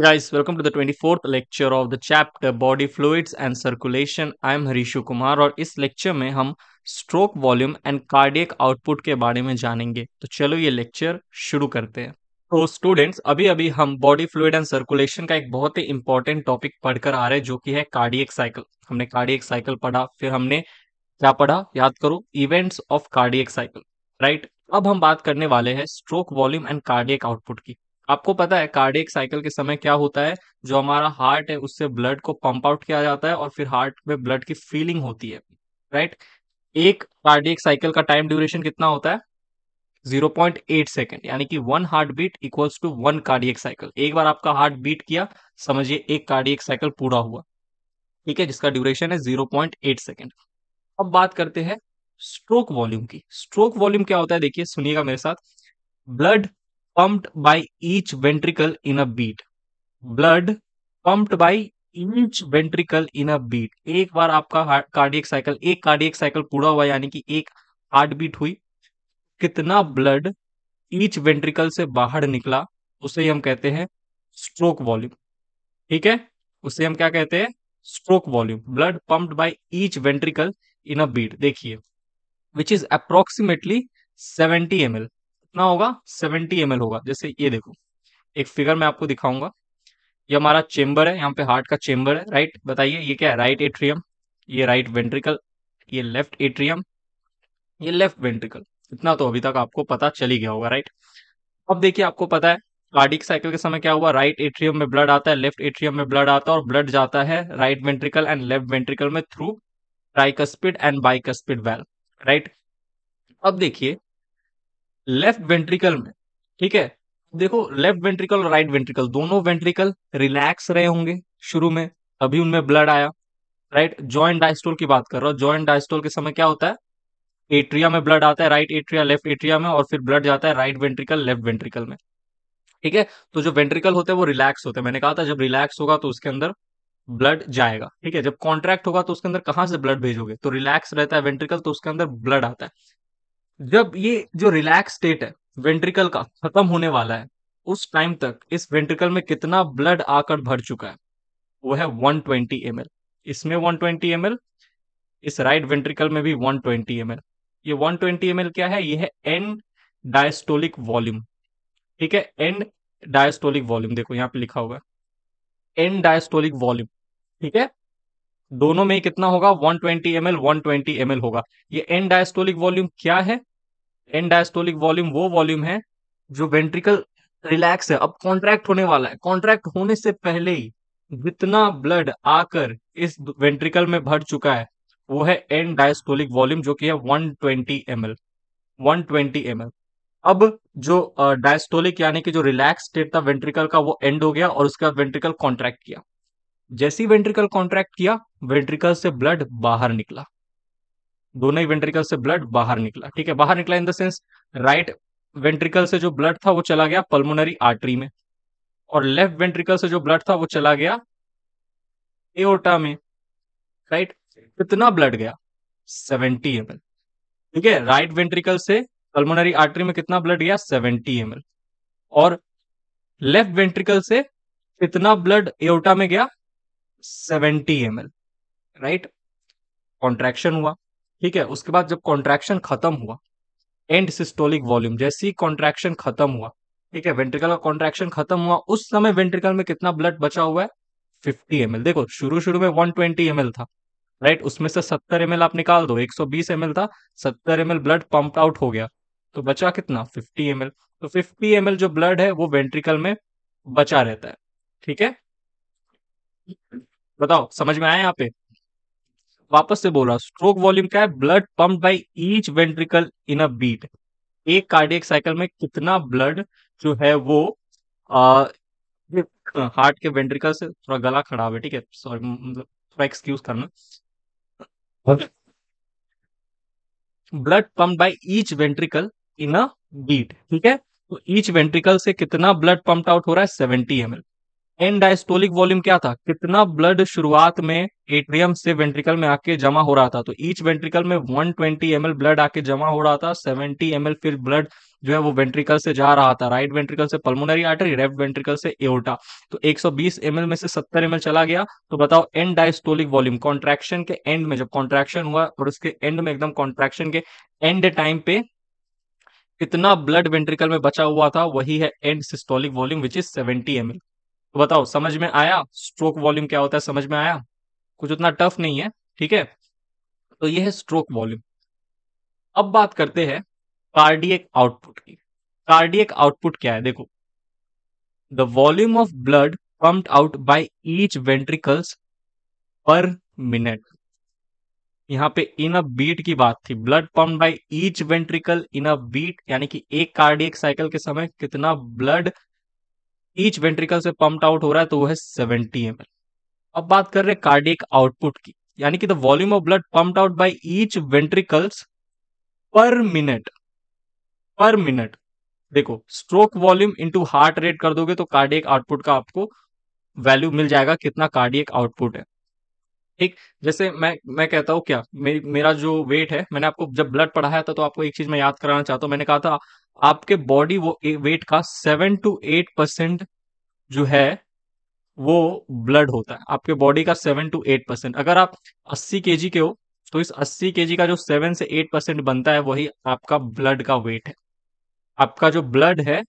guys welcome to the 24th lecture of the chapter body fluids and circulation i am हरीशु Kumar और इस lecture में हम stroke volume and cardiac output के बारे में जानेंगे तो चलो ये लेक्चर शुरू करते हैं तो स्टूडेंट्स अभी अभी हम बॉडी फ्लूड एंड सर्कुलेशन का एक बहुत ही इंपॉर्टेंट टॉपिक पढ़कर आ रहे हैं जो कि है कार्डियक साइकिल हमने कार्डियक साइकिल पढ़ा फिर हमने क्या पढ़ा याद करो events of cardiac cycle right अब हम बात करने वाले हैं stroke volume and cardiac output की आपको पता है कार्डियक साइकिल के समय क्या होता है जो हमारा हार्ट है उससे ब्लड को पंप आउट किया जाता है और फिर हार्ट में ब्लड की फीलिंग होती है राइट एक कार्डियक साइकिल का टाइम ड्यूरेशन कितना होता है 0.8 सेकेंड यानी कि one heart beat equals to one cardiac cycle एक बार आपका हार्ट बीट किया समझिए एक कार्डियक साइकिल पूरा हुआ ठीक है जिसका ड्यूरेशन है 0.8 सेकेंड अब बात करते हैं स्ट्रोक वॉल्यूम की स्ट्रोक वॉल्यूम क्या होता है देखिए सुनिएगा मेरे साथ blood pumped by each ventricle in a beat. Blood pumped by each ventricle in a beat. एक बार आपका कार्डियक साइकिल एक कार्डियक साइकिल पूरा हुआ यानी कि एक हार्ट बीट हुई कितना ब्लड ईच वेंट्रिकल से बाहर निकला उसे हम कहते हैं स्ट्रोक वॉल्यूम ठीक है उसे हम क्या कहते हैं stroke volume blood pumped by each ventricle in a beat देखिए which is approximately seventy M L कितना होगा सेवेंटी एम होगा जैसे ये देखो एक फिगर मैं आपको दिखाऊंगा ये हमारा चेंबर है यहाँ पे हार्ट का चेंबर है राइट बताइए ये क्या है राइट एट्रियम ये राइट वेंट्रिकल ये लेफ्ट एट्रियम ये लेफ्ट वेंट्रिकल इतना तो अभी तक आपको पता चल ही गया होगा राइट अब देखिए आपको पता है कार्डिक साइकिल के समय क्या हुआ राइट एट्रियम में ब्लड आता है लेफ्ट एट्रियम में ब्लड आता है और ब्लड जाता है right ventricle and left ventricle में through tricuspid and bicuspid valve right अब देखिए लेफ्ट वेंट्रिकल में ठीक है देखो लेफ्ट वेंट्रिकल और राइट वेंट्रिकल दोनों वेंट्रिकल रिलैक्स रहे होंगे शुरू में अभी उनमें ब्लड आया राइट जॉइंट डायस्टोल की बात कर रहा हूँ जॉइंट डायस्टोल के समय क्या होता है एट्रिया में ब्लड आता है राइट एट्रिया लेफ्ट एट्रिया में और फिर ब्लड जाता है राइट वेंट्रिकल लेफ्ट वेंट्रिकल में ठीक है तो जो वेंट्रिकल होते हैं वो रिलैक्स होते हैं मैंने कहा था जब रिलैक्स होगा तो उसके अंदर ब्लड जाएगा ठीक है जब कॉन्ट्रैक्ट होगा तो उसके अंदर कहां से ब्लड भेजोगे तो रिलैक्स रहता है वेंट्रिकल तो उसके अंदर ब्लड आता है जब ये जो रिलैक्स स्टेट है वेंट्रिकल का खत्म होने वाला है उस टाइम तक इस वेंट्रिकल में कितना ब्लड आकर भर चुका है वो है 120 ट्वेंटी इसमें 120 ट्वेंटी इस राइट वेंट्रिकल में भी 120 ट्वेंटी ये 120 ट्वेंटी क्या है ये है एंड डायस्टोलिक वॉल्यूम ठीक है एंड डायस्टोलिक वॉल्यूम देखो यहाँ पे लिखा हुआ है एंड डायस्टोलिक वॉल्यूम ठीक है दोनों में कितना होगा 120 twenty M L one twenty M L होगा ये एन डायस्टोलिक वॉल्यूम क्या है एन डायस्टोलिक वॉल्यूम वो वॉल्यूम है जो वेंट्रिकल रिलैक्स है अब कॉन्ट्रैक्ट होने वाला है कॉन्ट्रैक्ट होने से पहले ही जितना ब्लड आकर इस वेंट्रिकल में भर चुका है वो है एन डायस्टोलिक वॉल्यूम जो कि है 120 twenty M L one twenty M L अब जो डायस्टोलिक यानी कि जो रिलैक्स स्टेट था वेंट्रिकल का वो एंड हो गया और उसके बाद वेंट्रिकल कॉन्ट्रैक्ट किया जैसी वेंट्रिकल कॉन्ट्रैक्ट किया वेंट्रिकल से ब्लड बाहर निकला दोनों ही वेंट्रिकल से ब्लड बाहर निकला ठीक है बाहर निकला in the sense right ventricle से जो ब्लड था वो चला गया पल्मोनरी आर्टरी में और लेफ्ट वेंट्रिकल से जो ब्लड था वो चला गया एओटा में राइट कितना ब्लड गया सेवेंटी एम ठीक है राइट वेंट्रिकल से पल्मोनरी आर्टरी में कितना ब्लड गया सेवेंटी एम और लेफ्ट वेंट्रिकल से कितना ब्लड एओटा में गया seventy M L right contraction हुआ ठीक है उसके बाद जब कॉन्ट्रैक्शन खत्म हुआ एंड सिस्टोलिक वॉल्यूम जैसे ही कॉन्ट्रैक्शन खत्म हुआ ठीक है वेंट्रिकल का कॉन्ट्रैक्शन खत्म हुआ उस समय वेंट्रिकल में कितना ब्लड बचा हुआ है फिफ्टी एम देखो शुरू शुरू में वन ट्वेंटी एम था राइट उसमें से सत्तर एम आप निकाल दो एक सौ बीस एम था सत्तर एम ब्लड पंप आउट हो गया तो बचा कितना फिफ्टी एम तो फिफ्टी एम जो ब्लड है वो वेंट्रिकल में बचा रहता है ठीक है बताओ समझ में आया यहाँ पे वापस से बोला स्ट्रोक वॉल्यूम क्या है blood pump by each ventricle in a beat एक कार्डियक साइकिल में कितना ब्लड जो है वो आ, हार्ट के वेंट्रिकल से थोड़ा गला खराब है ठीक है सॉरी मतलब थोड़ा एक्सक्यूज करना blood pump by each ventricle in a beat ठीक है तो ईच वेंट्रिकल से कितना ब्लड पंप आउट हो रहा है seventy M L end diastolic volume क्या था कितना ब्लड शुरुआत में एट्रियम से वेंट्रिकल में आके जमा हो रहा था तो ईच वेंट्रिकल में 120 ट्वेंटी एम ब्लड आके जमा हो रहा था 70 एम फिर ब्लड जो है वो वेंट्रिकल से जा रहा था राइट वेंट्रिकल से पल्मोनरी आर्टरी लेफ्ट वेंट्रिकल से एओटा तो 120 सौ में से 70 एम चला गया तो बताओ एंड डायस्टोलिक वॉल्यूम कॉन्ट्रेक्शन के एंड में जब कॉन्ट्रेक्शन हुआ और उसके एंड में एकदम कॉन्ट्रेक्शन के एंड टाइम पे कितना ब्लड वेंट्रिकल में बचा हुआ था वही है end systolic volume which is seventy M तो बताओ समझ में आया स्ट्रोक वॉल्यूम क्या होता है समझ में आया कुछ उतना टफ नहीं है ठीक है तो ये है स्ट्रोक वॉल्यूम अब बात करते हैं कार्डियक आउटपुट की कार्डियक आउटपुट क्या है देखो the volume of blood pumped out by each ventricles per minute यहाँ पे इन अ बीट की बात थी blood pump by each ventricle in a beat यानी कि एक कार्डियक साइकिल के समय कितना ब्लड ईच वेंट्रिकल से पंप आउट हो रहा है तो वो है सेवेंटी एम अब बात कर रहे हैं कार्डियक आउटपुट की यानी कि the volume of blood pump out by each ventricles per minute per minute देखो stroke volume into heart rate कर दोगे तो कार्डियक आउटपुट का आपको वैल्यू मिल जाएगा कितना कार्डियक आउटपुट है ठीक जैसे मैं मैं कहता हूँ क्या मे, मेरा जो वेट है मैंने आपको जब ब्लड पढ़ाया था तो आपको एक चीज मैं याद कराना चाहता हूँ मैंने कहा था आपके बॉडी वो वेट का सेवन टू एट परसेंट जो है वो ब्लड होता है आपके बॉडी का सेवन टू एट परसेंट अगर आप अस्सी के के हो तो इस अस्सी के का जो सेवन से एट परसेंट बनता है वही आपका ब्लड का वेट है आपका जो ब्लड है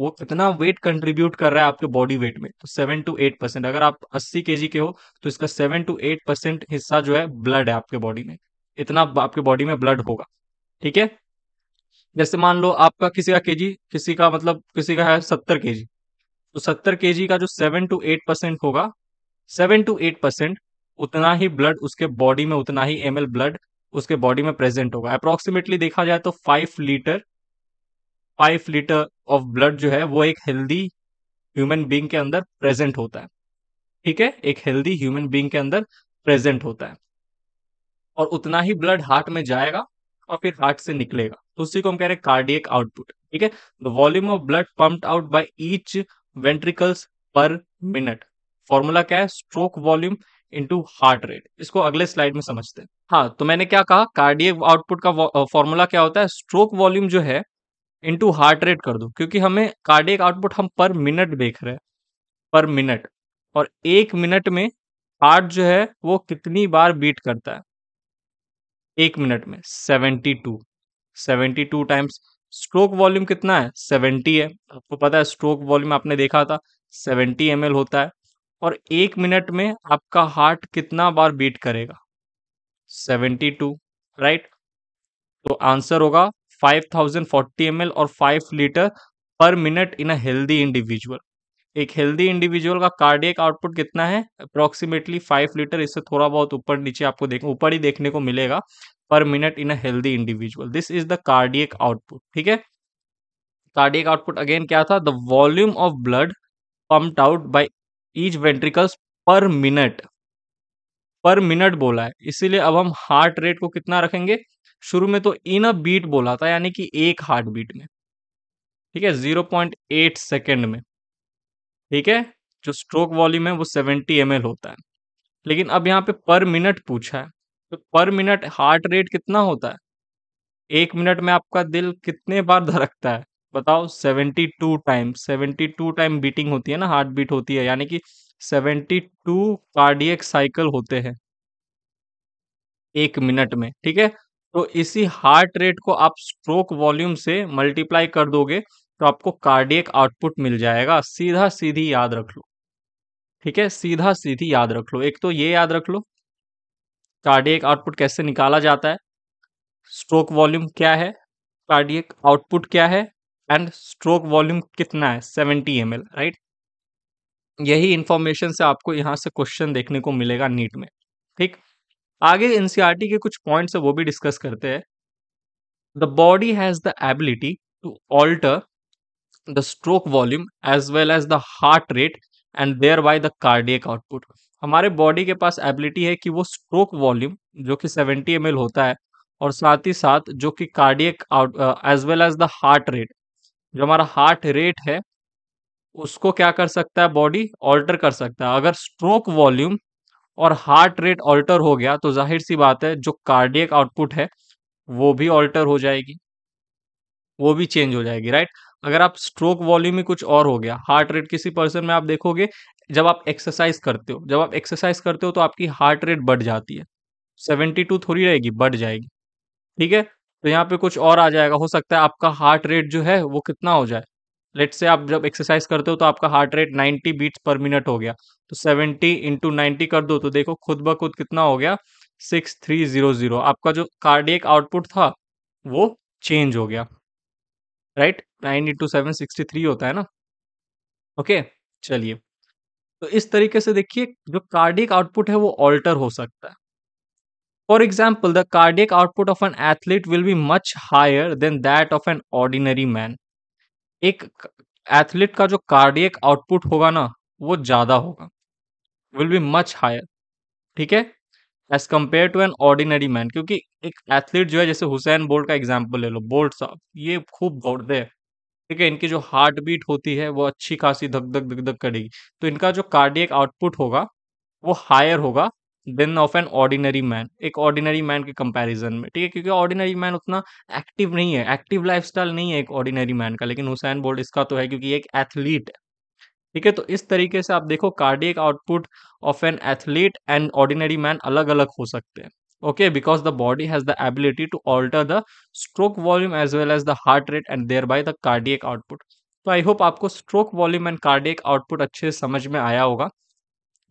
वो कितना वेट कंट्रीब्यूट कर रहा है आपके बॉडी वेट में तो सेवन टू एट परसेंट अगर आप अस्सी के के हो तो इसका सेवन टू एट परसेंट हिस्सा जो है ब्लड है आपके बॉडी में इतना आपके बॉडी में ब्लड होगा ठीक है जैसे मान लो आपका किसी का के किसी का मतलब किसी का है सत्तर के तो सत्तर के का जो सेवन टू एट परसेंट होगा सेवन टू एट परसेंट उतना ही ब्लड उसके बॉडी में उतना ही एम ब्लड उसके बॉडी में प्रेजेंट होगा अप्रोक्सीमेटली देखा जाए तो five litre five litre of blood जो है वो एक हेल्दी ह्यूमन बींग के अंदर प्रेजेंट होता है ठीक है एक हेल्दी ह्यूमन बींग के अंदर प्रेजेंट होता है और उतना ही ब्लड हार्ट में जाएगा और फिर हार्ट से निकलेगा तो उसी को हम कह रहे हैं कार्डियक आउटपुट ठीक है the volume of blood pump out by each ventricles per minute formula क्या है stroke volume into heart rate इसको अगले स्लाइड में समझते हैं हाँ तो मैंने क्या कहा कार्डियक आउटपुट का फॉर्मूला क्या होता है स्ट्रोक वॉल्यूम जो है इनटू हार्ट रेट कर दो क्योंकि हमें कार्डियक आउटपुट हम पर मिनट देख रहे हैं पर मिनट और एक मिनट में हार्ट जो है वो कितनी बार बीट करता है एक मिनट में seventy two seventy two times stroke volume कितना है सेवेंटी है आपको पता है स्ट्रोक वॉल्यूम आपने देखा था सेवेंटी एम होता है और एक मिनट में आपका हार्ट कितना बार बीट करेगा सेवेंटी टू राइट तो आंसर होगा 5040 ml और 5 litre per minute in a healthy individual एक हेल्दी इंडिविजुअल का कार्डियक आउटपुट कितना है अप्रोक्सीमेटली फाइव लीटर इससे थोड़ा बहुत ऊपर नीचे आपको देख ऊपर ही देखने को मिलेगा per minute in a healthy individual this is the cardiac output ठीक है कार्डियक आउटपुट अगेन क्या था the volume of blood pumped out by each ventricles per minute per minute बोला है इसीलिए अब हम हार्ट रेट को कितना रखेंगे शुरू में तो इन अ बीट बोला था यानी कि एक हार्ट बीट में ठीक है जीरो पॉइंट एट सेकेंड में ठीक है जो स्ट्रोक वॉल्यूम है वो सेवेंटी एम होता है लेकिन अब यहाँ पे पर मिनट पूछा है तो पर मिनट हार्ट रेट कितना होता है एक मिनट में आपका दिल कितने बार धड़कता है बताओ seventy two time seventy two time beating होती है ना हार्ट बीट होती है यानी कि सेवेंटी टू कार्डियक साइकिल होते हैं एक मिनट में ठीक है तो इसी हार्ट रेट को आप स्ट्रोक वॉल्यूम से मल्टीप्लाई कर दोगे तो आपको कार्डियक आउटपुट मिल जाएगा सीधा सीधी याद रख लो ठीक है सीधा सीधी याद रख लो एक तो ये याद रख लो कार्डियक आउटपुट कैसे निकाला जाता है स्ट्रोक वॉल्यूम क्या है कार्डियक आउटपुट क्या है एंड स्ट्रोक वॉल्यूम कितना है सेवेंटी एम राइट यही इंफॉर्मेशन से आपको यहां से क्वेश्चन देखने को मिलेगा नीट में ठीक आगे एनसीआरटी e के कुछ पॉइंट्स है वो भी डिस्कस करते हैं the body has the ability to alter the stroke volume as well as the heart rate and thereby the cardiac output हमारे बॉडी के पास एबिलिटी है कि वो स्ट्रोक वॉल्यूम जो कि 70 एम होता है और साथ ही साथ जो कि cardiac out as well as the heart rate जो हमारा हार्ट रेट है उसको क्या कर सकता है बॉडी ऑल्टर कर सकता है अगर स्ट्रोक वॉल्यूम और हार्ट रेट ऑल्टर हो गया तो जाहिर सी बात है जो कार्डियक आउटपुट है वो भी ऑल्टर हो जाएगी वो भी चेंज हो जाएगी राइट अगर आप स्ट्रोक वॉल्यूम में कुछ और हो गया हार्ट रेट किसी पर्सन में आप देखोगे जब आप एक्सरसाइज करते हो जब आप एक्सरसाइज करते हो तो आपकी हार्ट रेट बढ़ जाती है सेवेंटी टू थोड़ी रहेगी बढ़ जाएगी ठीक है तो यहाँ पे कुछ और आ जाएगा हो सकता है आपका हार्ट रेट जो है वो कितना हो जाए लेट से आप जब एक्सरसाइज करते हो तो आपका heart rate 90 beats per minute हो गया तो 70 इंटू नाइन्टी कर दो तो देखो खुद ब खुद कितना हो गया 6300 आपका जो कार्डियक आउटपुट था वो चेंज हो गया right nine into seven sixty three होता है ना ओके चलिए तो इस तरीके से देखिए जो कार्डिक आउटपुट है वो ऑल्टर हो सकता है for example the cardiac output of an athlete will be much higher than that of an ordinary man एक एथलीट का जो कार्डियक आउटपुट होगा ना, वो ज़्यादा होगा। विल बी मच हायर ठीक है? As compared to an ordinary man क्योंकि एक एथलीट जो है जैसे हुसैन बोल्ट का एग्ज़ाम्पल ले लो, बोल्ट साहब ये खूब दौड़ते हैं। ठीक है? इनकी जो हार्ट बीट होती है वो अच्छी खासी धक-धक, धक-धक करेगी। तो इनका जो कार्डियक आउटपुट होगा, वो हायर होगा than of an ordinary man एक ऑर्डिनरी मैन के कंपैरिजन में ठीक है क्योंकि ऑर्डिनरी मैन उतना एक्टिव नहीं है एक्टिव लाइफस्टाइल नहीं है एक ऑर्डिनरी मैन का लेकिन हुसैन बोल्ट इसका तो है क्योंकि एक एथलीट है ठीक है तो इस तरीके से आप देखो cardiac output of an athlete and ordinary man अलग अलग हो सकते हैं okay because the body has the ability to alter the stroke volume as well as the heart rate and thereby the cardiac output तो I hope आपको stroke volume and cardiac output अच्छे से समझ में आया होगा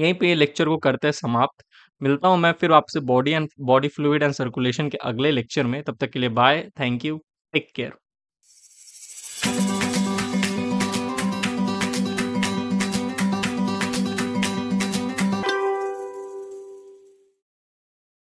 यहीं पे ये लेक्चर को करते हैं समाप्त मिलता हूँ मैं फिर आपसे body and body fluid and circulation के अगले लेक्चर में तब तक के लिए bye thank you take care